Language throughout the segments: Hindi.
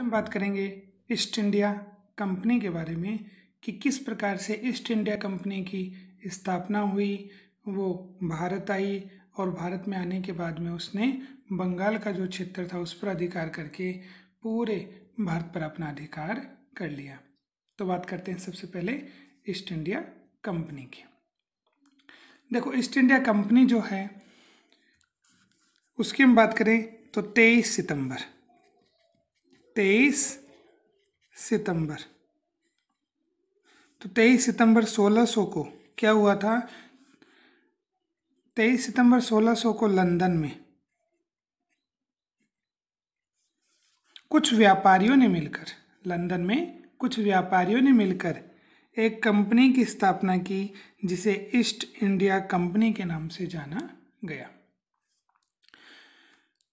हम बात करेंगे ईस्ट इंडिया कंपनी के बारे में कि किस प्रकार से ईस्ट इंडिया कंपनी की स्थापना हुई वो भारत आई और भारत में आने के बाद में उसने बंगाल का जो क्षेत्र था उस पर अधिकार करके पूरे भारत पर अपना अधिकार कर लिया तो बात करते हैं सबसे पहले ईस्ट इंडिया कंपनी की देखो ईस्ट इंडिया कंपनी जो है उसकी हम बात करें तो तेईस सितंबर तेईस सितंबर तो तेईस सितंबर 1600 को क्या हुआ था तेईस सितंबर 1600 को लंदन में कुछ व्यापारियों ने मिलकर लंदन में कुछ व्यापारियों ने मिलकर एक कंपनी की स्थापना की जिसे ईस्ट इंडिया कंपनी के नाम से जाना गया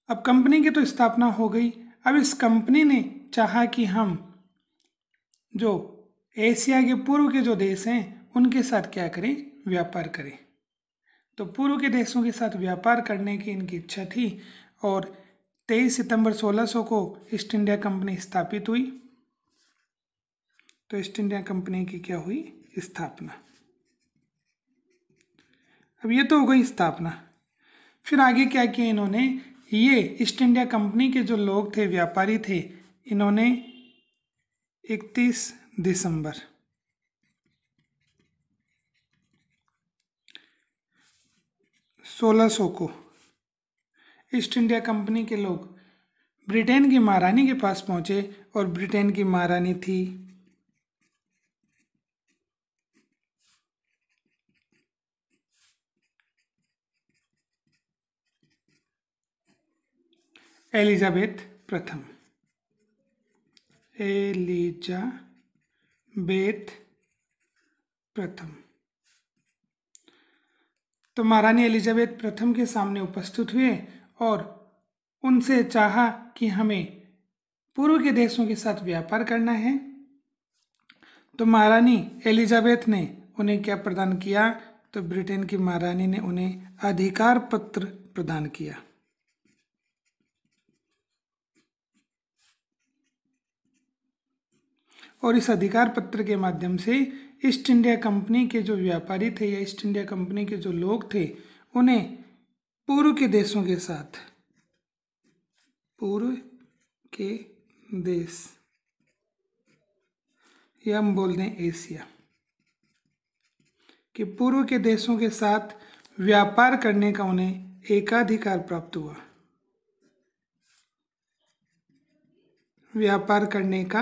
अब कंपनी की तो स्थापना हो गई अब इस कंपनी ने चाहा कि हम जो एशिया के पूर्व के जो देश हैं उनके साथ क्या करें व्यापार करें तो पूर्व के देशों के साथ व्यापार करने की इनकी इच्छा थी और 23 सितंबर 1600 को ईस्ट इंडिया कंपनी स्थापित हुई तो ईस्ट इंडिया कंपनी की क्या हुई स्थापना अब ये तो हो गई स्थापना फिर आगे क्या किया इन्होंने ये ईस्ट इंडिया कंपनी के जो लोग थे व्यापारी थे इन्होंने 31 दिसंबर सोलह सौ को ईस्ट इंडिया कंपनी के लोग ब्रिटेन की महारानी के पास पहुंचे और ब्रिटेन की महारानी थी एलिजाबेथ प्रथम एलिजा बेथ प्रथम तो महारानी एलिजाबेथ प्रथम के सामने उपस्थित हुए और उनसे चाहा कि हमें पूर्व के देशों के साथ व्यापार करना है तो महारानी एलिजाबेथ ने उन्हें क्या प्रदान किया तो ब्रिटेन की महारानी ने उन्हें अधिकार पत्र प्रदान किया और इस अधिकार पत्र के माध्यम से ईस्ट इंडिया कंपनी के जो व्यापारी थे या ईस्ट इंडिया कंपनी के जो लोग थे उन्हें पूर्व के देशों के साथ पूर्व के देश या हम बोल दें एशिया कि पूर्व के देशों के साथ व्यापार करने का उन्हें एकाधिकार प्राप्त हुआ व्यापार करने का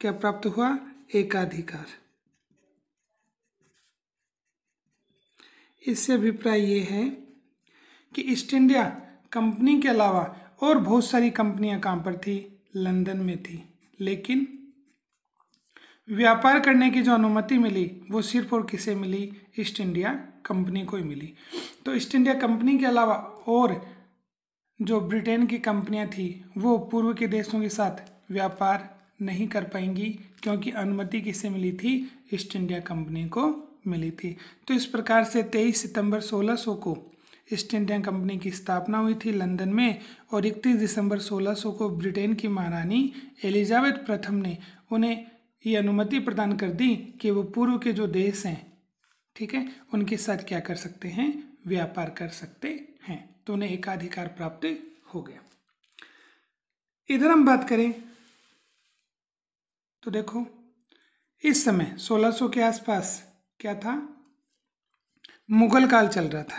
क्या प्राप्त हुआ एकाधिकार इससे अभिप्राय ये है कि ईस्ट इंडिया कंपनी के अलावा और बहुत सारी कंपनियां काम पर थी लंदन में थी लेकिन व्यापार करने की जो अनुमति मिली वो सिर्फ और किसे मिली ईस्ट इंडिया कंपनी को ही मिली तो ईस्ट इंडिया कंपनी के अलावा और जो ब्रिटेन की कंपनियां थी वो पूर्व के देशों के साथ व्यापार नहीं कर पाएंगी क्योंकि अनुमति किसे मिली थी ईस्ट इंडिया कंपनी को मिली थी तो इस प्रकार से 23 सितंबर 1600 को ईस्ट इंडिया कंपनी की स्थापना हुई थी लंदन में और 31 दिसंबर 1600 को ब्रिटेन की महारानी एलिजाबेथ प्रथम ने उन्हें ये अनुमति प्रदान कर दी कि वो पूर्व के जो देश हैं ठीक है उनके साथ क्या कर सकते हैं व्यापार कर सकते हैं तो उन्हें एकाधिकार प्राप्त हो गया इधर हम बात करें तो देखो इस समय 1600 के आसपास क्या था मुगल काल चल रहा था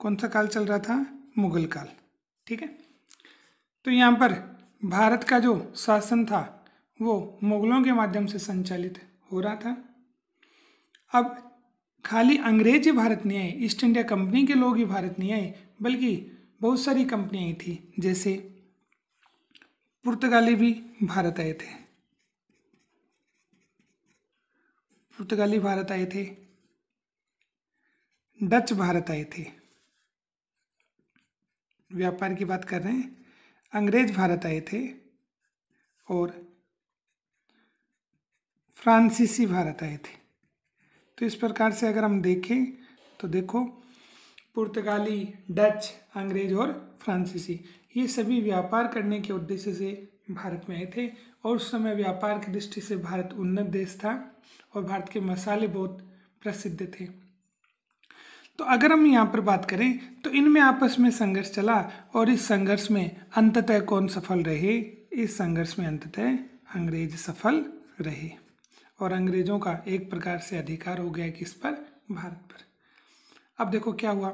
कौन सा काल चल रहा था मुगल काल ठीक है तो यहां पर भारत का जो शासन था वो मुगलों के माध्यम से संचालित हो रहा था अब खाली अंग्रेज ही भारत नहीं आए ईस्ट इंडिया कंपनी के लोग ही भारत नहीं आए बल्कि बहुत सारी कंपनियाँ आई थी जैसे पुर्तगाली भी भारत आए थे पुर्तगाली भारत आए थे डच भारत आए थे व्यापार की बात कर रहे हैं अंग्रेज भारत आए थे और फ्रांसीसी भारत आए थे तो इस प्रकार से अगर हम देखें तो देखो पुर्तगाली डच अंग्रेज और फ्रांसीसी ये सभी व्यापार करने के उद्देश्य से भारत में आए थे और उस समय व्यापार की दृष्टि से भारत उन्नत देश था और भारत के मसाले बहुत प्रसिद्ध थे तो अगर हम यहाँ पर बात करें तो इनमें आपस में संघर्ष चला और इस संघर्ष में अंततः कौन सफल रहे इस संघर्ष में अंततः अंग्रेज सफल रहे और अंग्रेज़ों का एक प्रकार से अधिकार हो गया किस पर भारत पर अब देखो क्या हुआ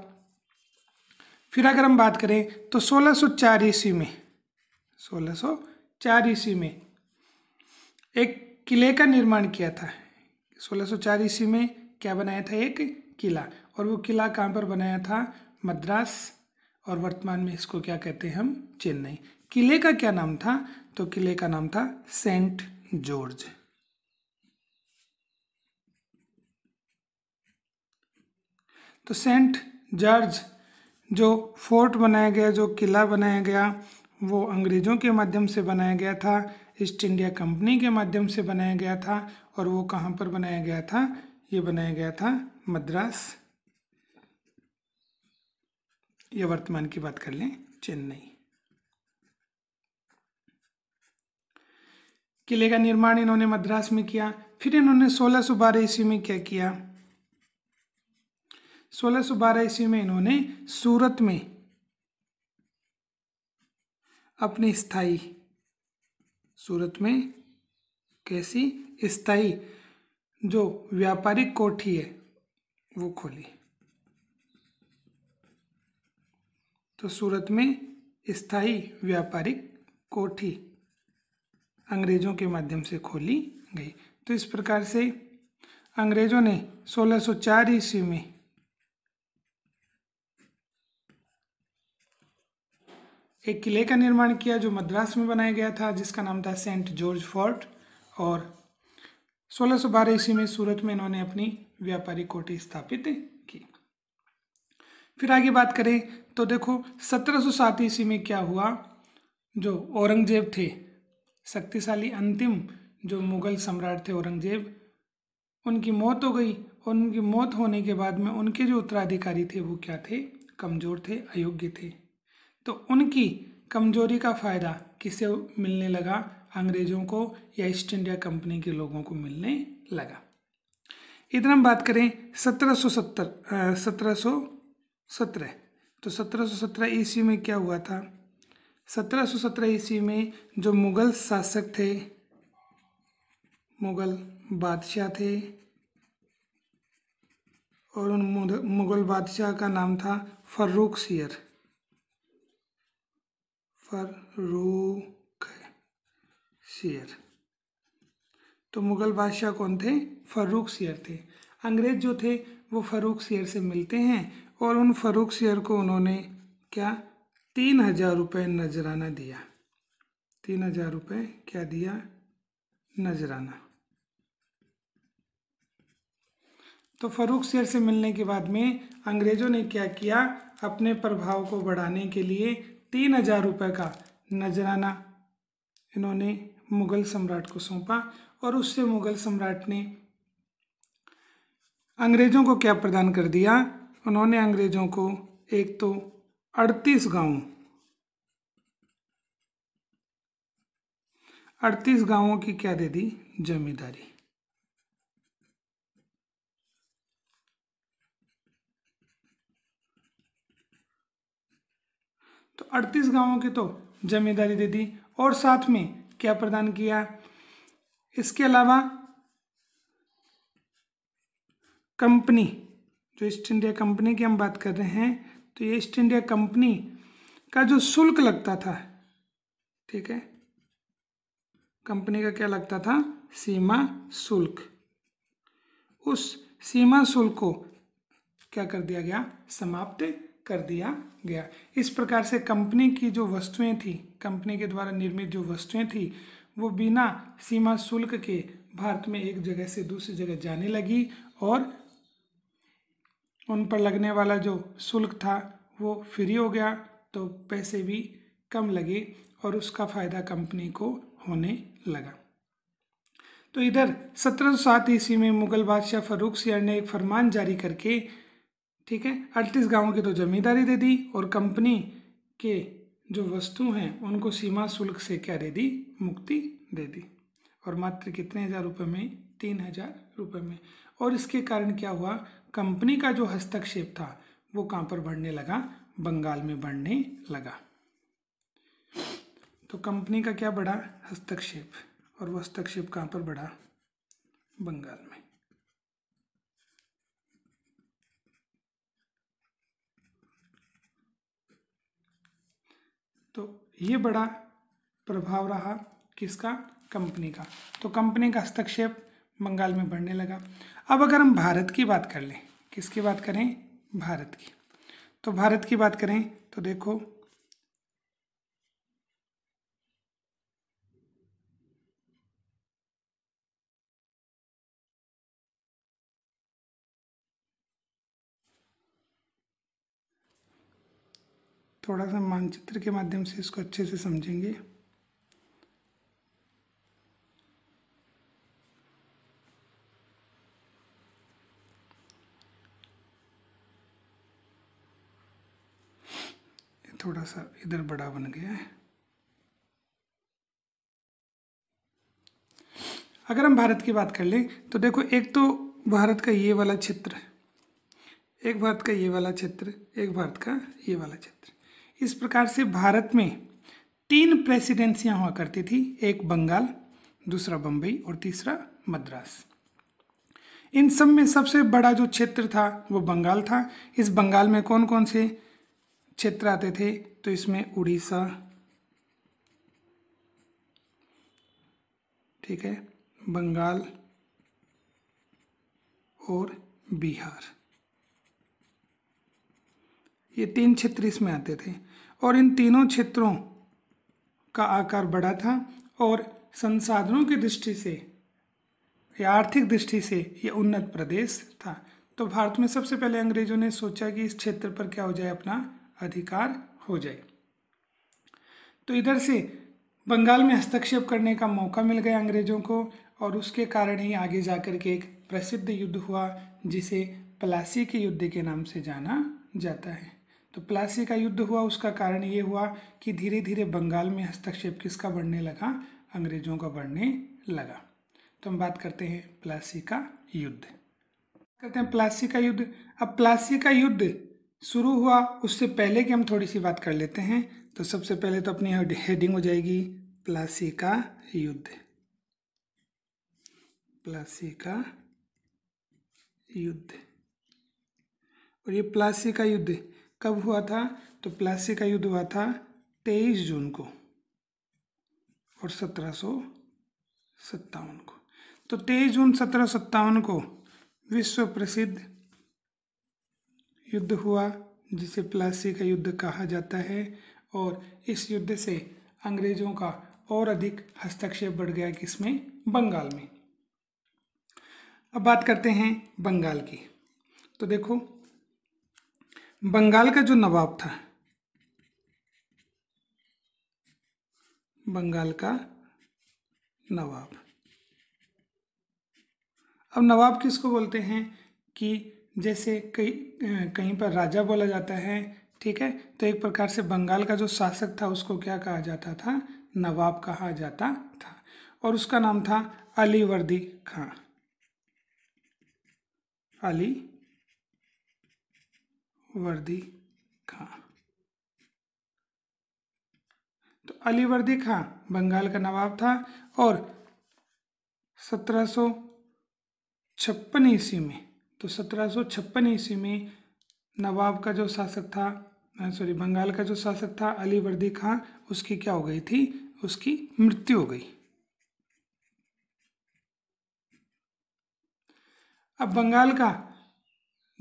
फिर अगर हम बात करें तो 1604 ईस्वी में 1604 ईस्वी में एक किले का निर्माण किया था 1604 ईस्वी में क्या बनाया था एक किला और वो किला कहाँ पर बनाया था मद्रास और वर्तमान में इसको क्या कहते हैं हम चेन्नई किले का क्या नाम था तो किले का नाम था सेंट जॉर्ज तो सेंट जॉर्ज जो फोर्ट बनाया गया जो किला बनाया गया वो अंग्रेज़ों के माध्यम से बनाया गया था ईस्ट इंडिया कंपनी के माध्यम से बनाया गया था और वो कहाँ पर बनाया गया था ये बनाया गया था मद्रास ये वर्तमान की बात कर लें चेन्नई किले का निर्माण इन्होंने मद्रास में किया फिर इन्होंने सोलह सौ बारह ईस्वी में क्या किया सोलह बारह ईस्वी में इन्होंने सूरत में अपनी स्थाई सूरत में कैसी स्थाई जो व्यापारिक कोठी है वो खोली तो सूरत में स्थाई व्यापारिक कोठी अंग्रेजों के माध्यम से खोली गई तो इस प्रकार से अंग्रेजों ने 1604 ईस्वी में एक किले का निर्माण किया जो मद्रास में बनाया गया था जिसका नाम था सेंट जॉर्ज फोर्ट और 1612 ईस्वी में सूरत में इन्होंने अपनी व्यापारी कोटी स्थापित की फिर आगे बात करें तो देखो 1707 ईस्वी में क्या हुआ जो औरंगजेब थे शक्तिशाली अंतिम जो मुगल सम्राट थे औरंगजेब उनकी मौत हो गई और उनकी मौत होने के बाद में उनके जो उत्तराधिकारी थे वो क्या थे कमज़ोर थे अयोग्य थे तो उनकी कमजोरी का फ़ायदा किसे मिलने लगा अंग्रेज़ों को या ईस्ट इंडिया कंपनी के लोगों को मिलने लगा इधर हम बात करें सत्रह सौ सत्तर सत्रह सत्रह तो सत्रह सौ सत्रह ईस्वी में क्या हुआ था सत्रह सौ सत्रह ईस्वी में जो मुग़ल शासक थे मुग़ल बादशाह थे और उन मुग़ल बादशाह का नाम था फर्रुख सियर रोक शेर तो मुग़ल बादशाह कौन थे फरूक शेर थे अंग्रेज़ जो थे वो फरूक शेर से मिलते हैं और उन फरूक शेर को उन्होंने क्या तीन हज़ार रुपये नजराना दिया तीन हज़ार रुपये क्या दिया नजराना तो फरूक शेर से मिलने के बाद में अंग्रेज़ों ने क्या किया अपने प्रभाव को बढ़ाने के लिए तीन हजार रुपये का नजराना इन्होंने मुगल सम्राट को सौंपा और उससे मुगल सम्राट ने अंग्रेज़ों को क्या प्रदान कर दिया उन्होंने अंग्रेज़ों को एक तो अड़तीस गांव अड़तीस गांवों की क्या दे दी जमींदारी तो अड़तीस गांवों की तो जमींदारी दे दी और साथ में क्या प्रदान किया इसके अलावा कंपनी जो ईस्ट इंडिया कंपनी की हम बात कर रहे हैं तो ये ईस्ट इंडिया कंपनी का जो शुल्क लगता था ठीक है कंपनी का क्या लगता था सीमा शुल्क उस सीमा शुल्क को क्या कर दिया गया समाप्त कर दिया गया इस प्रकार से कंपनी की जो वस्तुएं थी कंपनी के द्वारा निर्मित जो वस्तुएं थी वो बिना सीमा शुल्क के भारत में एक जगह से दूसरी जगह जाने लगी और उन पर लगने वाला जो शुल्क था वो फ्री हो गया तो पैसे भी कम लगे और उसका फ़ायदा कंपनी को होने लगा तो इधर सत्रह सौ सात ईस्वी में मुगल बादशाह फरूख सियार ने एक फरमान जारी करके ठीक है अड़तीस गांवों की तो जमींदारी दे दी और कंपनी के जो वस्तु हैं उनको सीमा शुल्क से क्या दे दी मुक्ति दे दी और मात्र कितने हज़ार रुपये में तीन हज़ार रुपये में और इसके कारण क्या हुआ कंपनी का जो हस्तक्षेप था वो कहाँ पर बढ़ने लगा बंगाल में बढ़ने लगा तो कंपनी का क्या बढ़ा हस्तक्षेप और वो हस्तक्षेप कहाँ पर बढ़ा बंगाल तो ये बड़ा प्रभाव रहा किसका कंपनी का तो कंपनी का हस्तक्षेप बंगाल में बढ़ने लगा अब अगर हम भारत की बात कर लें किसकी बात करें भारत की तो भारत की बात करें तो देखो थोड़ा सा मानचित्र के माध्यम से इसको अच्छे से समझेंगे थोड़ा सा इधर बड़ा बन गया है अगर हम भारत की बात कर लें तो देखो एक तो भारत का ये वाला क्षेत्र एक भारत का ये वाला क्षेत्र एक भारत का ये वाला क्षेत्र इस प्रकार से भारत में तीन प्रेसिडेंसियां हुआ करती थी एक बंगाल दूसरा बम्बई और तीसरा मद्रास इन सब में सबसे बड़ा जो क्षेत्र था वो बंगाल था इस बंगाल में कौन कौन से क्षेत्र आते थे तो इसमें उड़ीसा ठीक है बंगाल और बिहार ये तीन क्षेत्र इसमें आते थे और इन तीनों क्षेत्रों का आकार बड़ा था और संसाधनों की दृष्टि से या आर्थिक दृष्टि से ये उन्नत प्रदेश था तो भारत में सबसे पहले अंग्रेजों ने सोचा कि इस क्षेत्र पर क्या हो जाए अपना अधिकार हो जाए तो इधर से बंगाल में हस्तक्षेप करने का मौका मिल गया अंग्रेजों को और उसके कारण ही आगे जाकर के एक प्रसिद्ध युद्ध हुआ जिसे पलासी के युद्ध के नाम से जाना जाता है तो प्लासी का युद्ध हुआ उसका कारण ये हुआ कि धीरे धीरे बंगाल में हस्तक्षेप किसका बढ़ने लगा अंग्रेजों का बढ़ने लगा तो हम बात करते हैं प्लासी का युद्ध करते हैं प्लासी का युद्ध अब प्लासी का युद्ध शुरू हुआ उससे पहले कि हम थोड़ी सी बात कर लेते हैं तो सबसे पहले तो अपनी हेडिंग हो जाएगी प्लासी का युद्ध प्लासी का युद्ध और ये प्लासी का युद्ध कब हुआ था तो प्लासी का युद्ध हुआ था तेईस जून को और सत्रह सौ सत्तावन को तो तेईस जून सत्रह सत्तावन को विश्व प्रसिद्ध युद्ध हुआ जिसे प्लासी का युद्ध कहा जाता है और इस युद्ध से अंग्रेज़ों का और अधिक हस्तक्षेप बढ़ गया किसमें बंगाल में अब बात करते हैं बंगाल की तो देखो बंगाल का जो नवाब था बंगाल का नवाब अब नवाब किसको बोलते हैं कि जैसे कहीं कहीं पर राजा बोला जाता है ठीक है तो एक प्रकार से बंगाल का जो शासक था उसको क्या कहा जाता था नवाब कहा जाता था और उसका नाम था अली वर्दी खां अली वर्दी खां तो वर्दी खां बंगाल का नवाब था और सत्रह सौ छप्पन ईस्वी में तो सत्रह सौ छप्पन ईस्वी में नवाब का जो शासक था सॉरी बंगाल का जो शासक था वर्दी खां उसकी क्या हो गई थी उसकी मृत्यु हो गई अब बंगाल का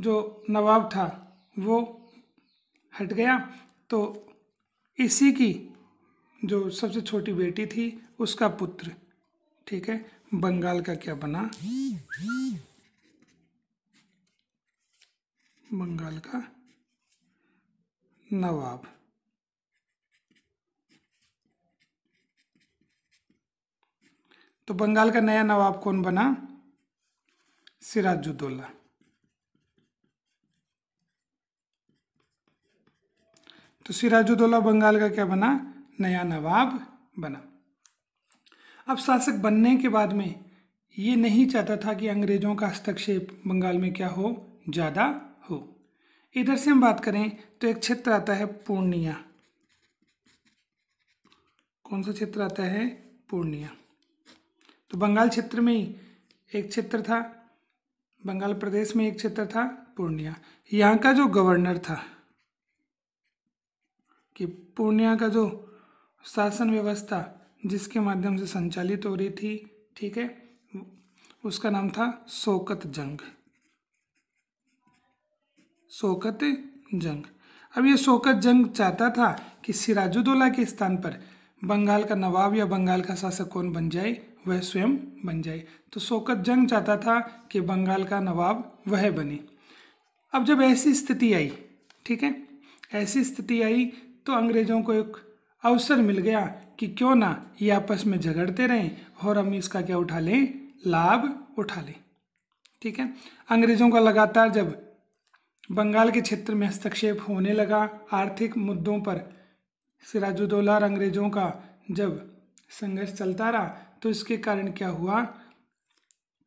जो नवाब था वो हट गया तो इसी की जो सबसे छोटी बेटी थी उसका पुत्र ठीक है बंगाल का क्या बना बंगाल का नवाब तो बंगाल का नया नवाब कौन बना सिराजुद्दौला तो सिराजुद्दौला बंगाल का क्या बना नया नवाब बना अब शासक बनने के बाद में ये नहीं चाहता था कि अंग्रेज़ों का हस्तक्षेप बंगाल में क्या हो ज़्यादा हो इधर से हम बात करें तो एक क्षेत्र आता है पूर्णिया कौन सा क्षेत्र आता है पूर्णिया तो बंगाल क्षेत्र में ही एक क्षेत्र था बंगाल प्रदेश में एक क्षेत्र था पूर्णिया यहाँ का जो गवर्नर था कि पूर्णिया का जो शासन व्यवस्था जिसके माध्यम से संचालित हो रही थी ठीक है उसका नाम था शोकत जंग शोकत जंग अब ये शोकत जंग चाहता था कि सिराजुद्दौला के स्थान पर बंगाल का नवाब या बंगाल का शासक कौन बन जाए वह स्वयं बन जाए तो शोकत जंग चाहता था कि बंगाल का नवाब वह बने अब जब ऐसी स्थिति आई ठीक है ऐसी स्थिति आई तो अंग्रेज़ों को एक अवसर मिल गया कि क्यों ना ये आपस में झगड़ते रहें और हम इसका क्या उठा लें लाभ उठा लें ठीक है अंग्रेज़ों का लगातार जब बंगाल के क्षेत्र में हस्तक्षेप होने लगा आर्थिक मुद्दों पर सिराजुद्दौला और अंग्रेज़ों का जब संघर्ष चलता रहा तो इसके कारण क्या हुआ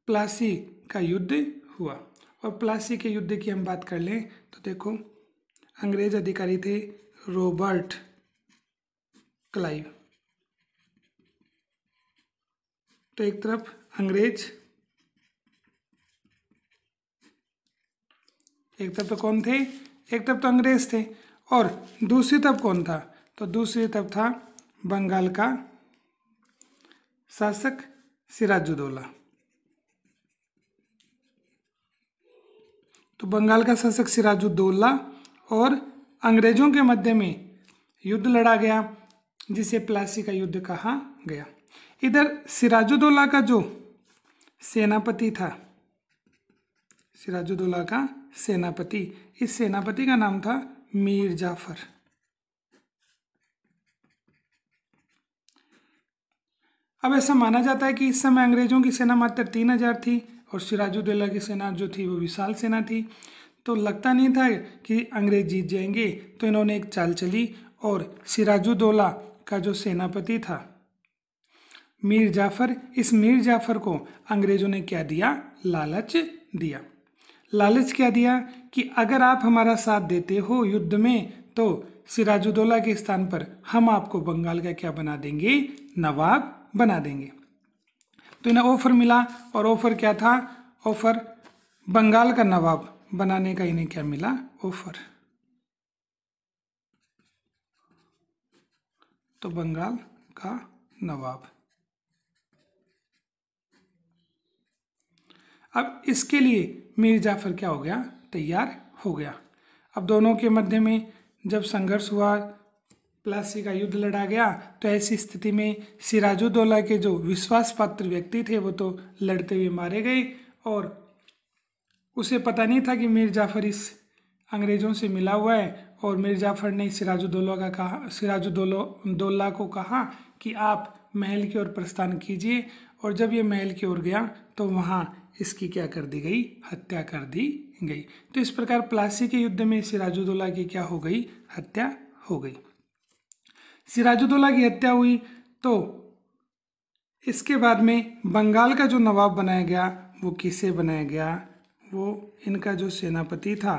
प्लासी का युद्ध हुआ और प्लासी के युद्ध की हम बात कर लें तो देखो अंग्रेज अधिकारी थे रॉबर्ट क्लाइव तो एक तरफ अंग्रेज एक तरफ तो कौन थे एक तरफ तो अंग्रेज थे और दूसरी तरफ कौन था तो दूसरी तरफ था बंगाल का शासक सिराजुद्दौला तो बंगाल का शासक सिराजुद्दौला और अंग्रेजों के मध्य में युद्ध लड़ा गया जिसे प्लासी का युद्ध कहा गया इधर सिराजुद्दौला का जो सेनापति था सिराजुद्दौला का सेनापति इस सेनापति का नाम था मीर जाफर अब ऐसा माना जाता है कि इस समय अंग्रेजों की सेना मात्र तीन हजार थी और सिराजुद्दौला की सेना जो थी वो विशाल सेना थी तो लगता नहीं था कि अंग्रेज जीत जाएंगे तो इन्होंने एक चाल चली और सिराजुद्दौला का जो सेनापति था मीर जाफर इस मीर जाफर को अंग्रेजों ने क्या दिया लालच दिया लालच क्या दिया कि अगर आप हमारा साथ देते हो युद्ध में तो सिराजुद्दौला के स्थान पर हम आपको बंगाल का क्या बना देंगे नवाब बना देंगे तो इन्हें ऑफर मिला और ऑफर क्या था ऑफर बंगाल का नवाब बनाने का इन्हें क्या मिला ऑफर तो बंगाल का नवाब अब इसके लिए मीर जाफर क्या हो गया तैयार हो गया अब दोनों के मध्य में जब संघर्ष हुआ प्लासी का युद्ध लड़ा गया तो ऐसी स्थिति में सिराजुद्दौला के जो विश्वास पात्र व्यक्ति थे वो तो लड़ते हुए मारे गए और उसे पता नहीं था कि मीर जाफ़र इस अंग्रेज़ों से मिला हुआ है और मीर जाफ़र ने सिराजुद्दौला का कहा सिराजुद्दौला को कहा कि आप महल की ओर प्रस्थान कीजिए और जब ये महल की ओर गया तो वहाँ इसकी क्या कर दी गई हत्या कर दी गई तो इस प्रकार प्लासी के युद्ध में सिराजुद्दौला की क्या हो गई हत्या हो गई सिराजुद्दौला की हत्या हुई तो इसके बाद में बंगाल का जो नवाब बनाया गया वो किसे बनाया गया वो इनका जो सेनापति था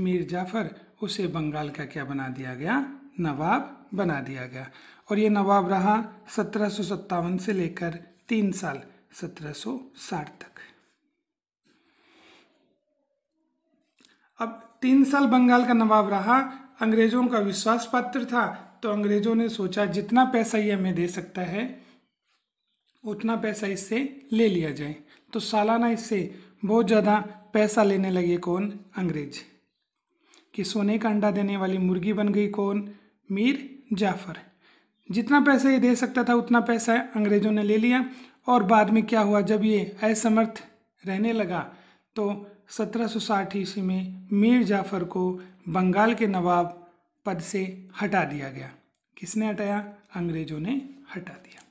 मीर जाफर उसे बंगाल का क्या बना दिया गया नवाब बना दिया गया और ये नवाब रहा सत्रह से लेकर तीन साल 1760 तक अब तीन साल बंगाल का नवाब रहा अंग्रेजों का विश्वास पात्र था तो अंग्रेजों ने सोचा जितना पैसा ये हमें दे सकता है उतना पैसा इससे ले लिया जाए तो सालाना इससे बहुत ज़्यादा पैसा लेने लगे कौन अंग्रेज कि सोने का अंडा देने वाली मुर्गी बन गई कौन मीर जाफ़र जितना पैसा ये दे सकता था उतना पैसा अंग्रेज़ों ने ले लिया और बाद में क्या हुआ जब ये असमर्थ रहने लगा तो 1760 ईस्वी में मीर जाफ़र को बंगाल के नवाब पद से हटा दिया गया किसने हटाया अंग्रेज़ों ने हटा दिया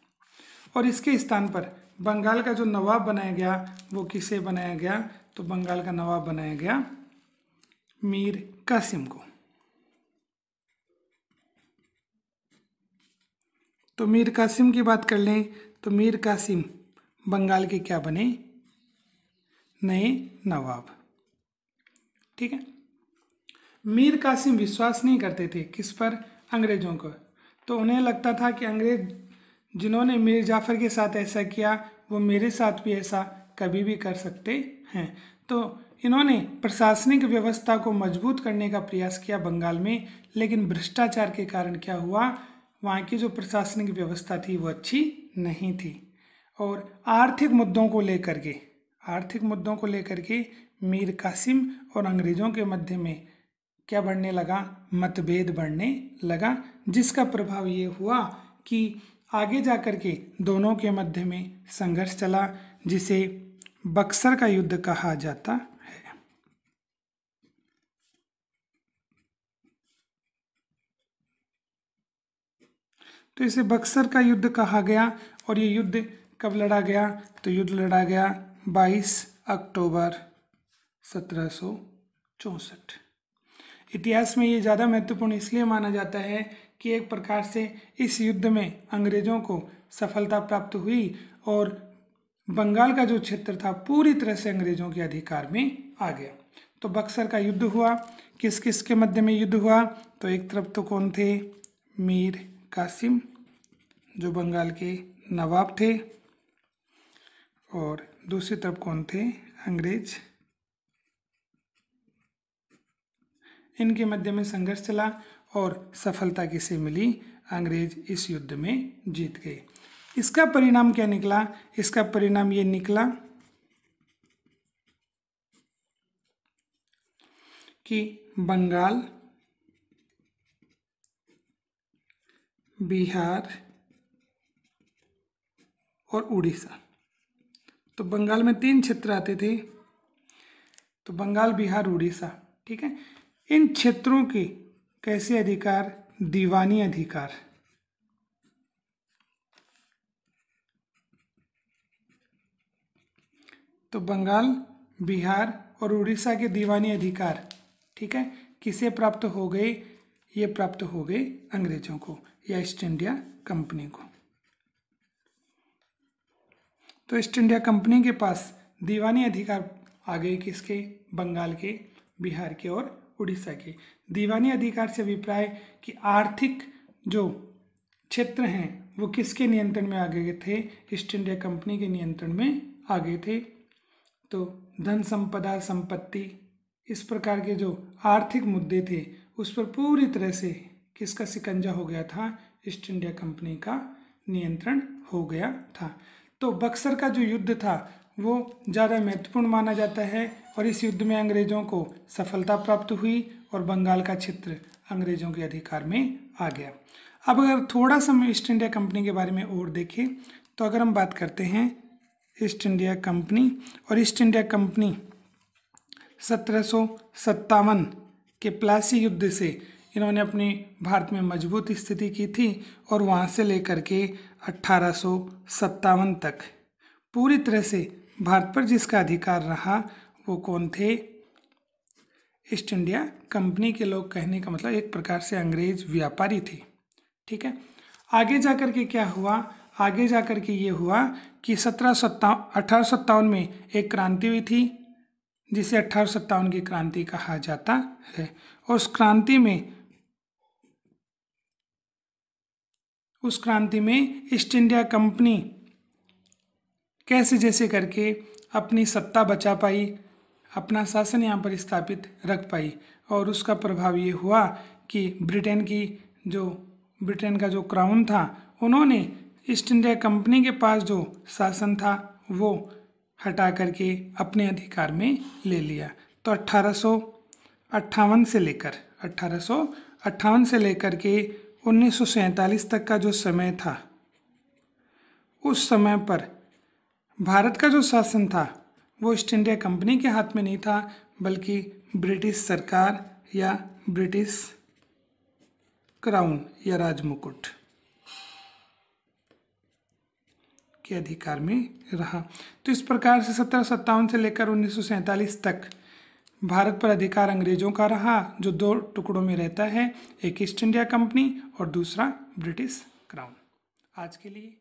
और इसके स्थान पर बंगाल का जो नवाब बनाया गया वो किसे बनाया गया तो बंगाल का नवाब बनाया गया मीर कासिम को तो मीर कासिम की बात कर लें तो मीर कासिम बंगाल के क्या बने नए नवाब ठीक है मीर कासिम विश्वास नहीं करते थे किस पर अंग्रेज़ों को तो उन्हें लगता था कि अंग्रेज जिन्होंने मीर जाफ़र के साथ ऐसा किया वो मेरे साथ भी ऐसा कभी भी कर सकते हैं तो इन्होंने प्रशासनिक व्यवस्था को मजबूत करने का प्रयास किया बंगाल में लेकिन भ्रष्टाचार के कारण क्या हुआ वहाँ की जो प्रशासनिक व्यवस्था थी वो अच्छी नहीं थी और आर्थिक मुद्दों को लेकर के आर्थिक मुद्दों को लेकर के मीर कासिम और अंग्रेज़ों के मध्य में क्या बढ़ने लगा मतभेद बढ़ने लगा जिसका प्रभाव ये हुआ कि आगे जा कर के दोनों के मध्य में संघर्ष चला जिसे बक्सर का युद्ध कहा जाता है तो इसे बक्सर का युद्ध कहा गया और ये युद्ध कब लड़ा गया तो युद्ध लड़ा गया 22 अक्टूबर सत्रह इतिहास में ये ज़्यादा महत्वपूर्ण इसलिए माना जाता है कि एक प्रकार से इस युद्ध में अंग्रेज़ों को सफलता प्राप्त हुई और बंगाल का जो क्षेत्र था पूरी तरह से अंग्रेजों के अधिकार में आ गया तो बक्सर का युद्ध हुआ किस किस के मध्य में युद्ध हुआ तो एक तरफ तो कौन थे मीर कासिम जो बंगाल के नवाब थे और दूसरी तरफ कौन थे अंग्रेज इनके मध्य में संघर्ष चला और सफलता किसे मिली अंग्रेज इस युद्ध में जीत गए इसका परिणाम क्या निकला इसका परिणाम ये निकला कि बंगाल बिहार और उड़ीसा तो बंगाल में तीन क्षेत्र आते थे तो बंगाल बिहार उड़ीसा ठीक है इन क्षेत्रों के कैसे अधिकार दीवानी अधिकार तो बंगाल बिहार और उड़ीसा के दीवानी अधिकार ठीक है किसे प्राप्त हो गए ये प्राप्त हो गए अंग्रेजों को या ईस्ट इंडिया कंपनी को तो ईस्ट इंडिया कंपनी के पास दीवानी अधिकार आ गए किसके बंगाल के बिहार के और उड़ीसा के दीवानी अधिकार से अभिप्राय कि आर्थिक जो क्षेत्र हैं वो किसके नियंत्रण में आ गए थे ईस्ट इंडिया कंपनी के नियंत्रण में आ गए थे तो धन संपदा संपत्ति इस प्रकार के जो आर्थिक मुद्दे थे उस पर पूरी तरह से किसका सिकंजा हो गया था ईस्ट इंडिया कंपनी का नियंत्रण हो गया था तो बक्सर का जो युद्ध था वो ज़्यादा महत्वपूर्ण माना जाता है और इस युद्ध में अंग्रेज़ों को सफलता प्राप्त हुई और बंगाल का क्षेत्र अंग्रेज़ों के अधिकार में आ गया अब अगर थोड़ा सा हम ईस्ट इंडिया कंपनी के बारे में और देखें तो अगर हम बात करते हैं ईस्ट इंडिया कंपनी और ईस्ट इंडिया कंपनी सत्रह के प्लासी युद्ध से इन्होंने अपनी भारत में मजबूत स्थिति की थी और वहाँ से लेकर के अट्ठारह तक पूरी तरह से भारत पर जिसका अधिकार रहा वो कौन थे ईस्ट इंडिया कंपनी के लोग कहने का मतलब एक प्रकार से अंग्रेज व्यापारी थे ठीक है आगे जाकर के क्या हुआ आगे जा कर के ये हुआ कि सत्रह सत्ता अठारह सत्तावन में एक क्रांति हुई थी जिसे अठारह सत्तावन की क्रांति कहा जाता है उस क्रांति में उस क्रांति में ईस्ट इंडिया कंपनी कैसे जैसे करके अपनी सत्ता बचा पाई अपना शासन यहाँ पर स्थापित रख पाई और उसका प्रभाव ये हुआ कि ब्रिटेन की जो ब्रिटेन का जो क्राउन था उन्होंने ईस्ट इंडिया कंपनी के पास जो शासन था वो हटा करके अपने अधिकार में ले लिया तो अट्ठारह से लेकर अट्ठारह से लेकर के उन्नीस तक का जो समय था उस समय पर भारत का जो शासन था वो ईस्ट इंडिया कंपनी के हाथ में नहीं था बल्कि ब्रिटिश सरकार या ब्रिटिश क्राउन या राजमुकुट के अधिकार में रहा तो इस प्रकार से सत्रह से लेकर उन्नीस तक भारत पर अधिकार अंग्रेजों का रहा जो दो टुकड़ों में रहता है एक ईस्ट इंडिया कंपनी और दूसरा ब्रिटिश क्राउन आज के लिए